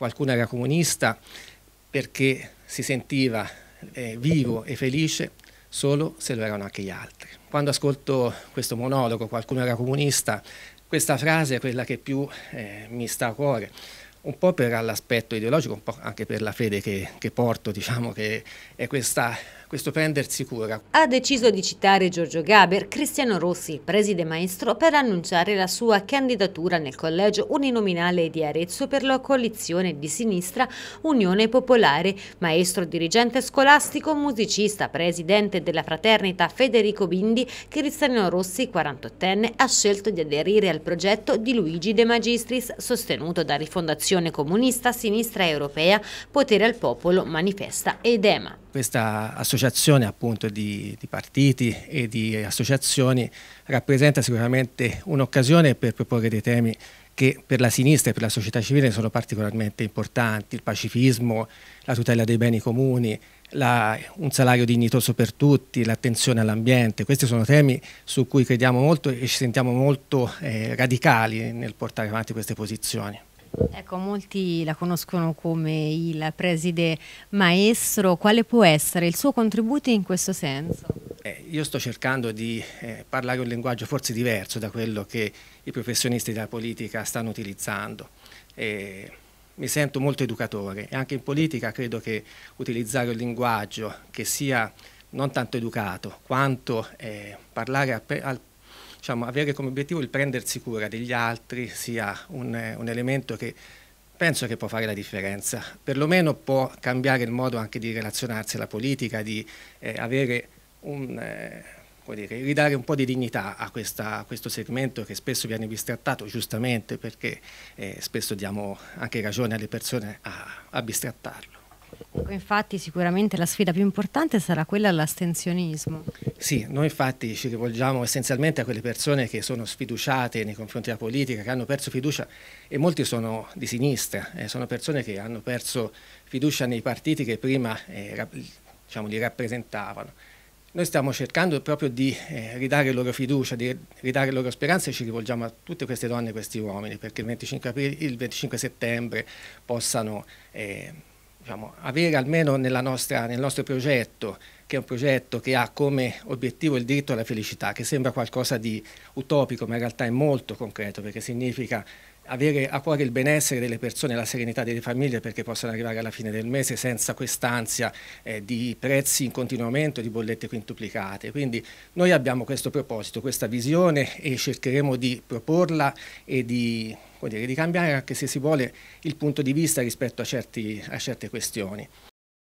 qualcuno era comunista perché si sentiva eh, vivo e felice solo se lo erano anche gli altri. Quando ascolto questo monologo, qualcuno era comunista, questa frase è quella che più eh, mi sta a cuore, un po' per l'aspetto ideologico, un po' anche per la fede che, che porto, diciamo che è questa questo prendersi cura. Ha deciso di citare Giorgio Gaber, Cristiano Rossi, preside maestro, per annunciare la sua candidatura nel collegio uninominale di Arezzo per la coalizione di sinistra Unione Popolare. Maestro dirigente scolastico, musicista, presidente della fraternita Federico Bindi, Cristiano Rossi, 48enne, ha scelto di aderire al progetto di Luigi De Magistris, sostenuto da Rifondazione Comunista Sinistra Europea, Potere al Popolo, Manifesta ed EMA questa associazione appunto di, di, partiti e di associazioni rappresenta sicuramente un'occasione per proporre dei temi che per la sinistra e per la società civile sono particolarmente importanti, il pacifismo, la tutela dei beni comuni, la, un salario dignitoso per tutti, l'attenzione all'ambiente, questi sono temi su cui crediamo molto e ci sentiamo molto eh, radicali nel portare avanti queste posizioni. Ecco, molti la conoscono come il preside maestro, quale può essere il suo contributo in questo senso? Eh, io sto cercando di eh, parlare un linguaggio forse diverso da quello che i professionisti della politica stanno utilizzando. Eh, mi sento molto educatore e anche in politica credo che utilizzare un linguaggio che sia non tanto educato quanto eh, parlare al, al diciamo, avere come obiettivo il prendersi cura degli altri sia un, un elemento che penso che può fare la differenza, perlomeno può cambiare il modo anche di relazionarsi alla politica, di eh, avere un... Eh, dire, ridare un po' di dignità a, questa, a, questo segmento che spesso viene bistrattato, giustamente perché eh, spesso diamo anche ragione alle persone a, a bistrattarlo. Ecco, infatti sicuramente la sfida più importante sarà quella all'astensionismo. Sì, noi infatti ci rivolgiamo essenzialmente a quelle persone che sono sfiduciate nei confronti della politica, che hanno perso fiducia e molti sono di sinistra, eh, sono persone che hanno perso fiducia nei partiti che prima eh, diciamo, li rappresentavano. Noi stiamo cercando proprio di eh, ridare loro fiducia, di ridare loro speranza e ci rivolgiamo a tutte queste donne e questi uomini perché il 25, aprile, il 25 settembre possano... Eh, diciamo, avere almeno nostra, nel nostro progetto, che è un progetto che ha come obiettivo il diritto alla felicità, che sembra qualcosa di utopico, ma in realtà è molto concreto, perché significa avere a cuore il benessere delle persone, la serenità delle famiglie perché possano arrivare alla fine del mese senza quest'ansia eh, di prezzi in continuo aumento, di bollette quintuplicate. Quindi noi abbiamo questo proposito, questa visione e cercheremo di proporla e di, dire, di cambiare anche se si vuole il punto di vista rispetto a, certi, a certe questioni.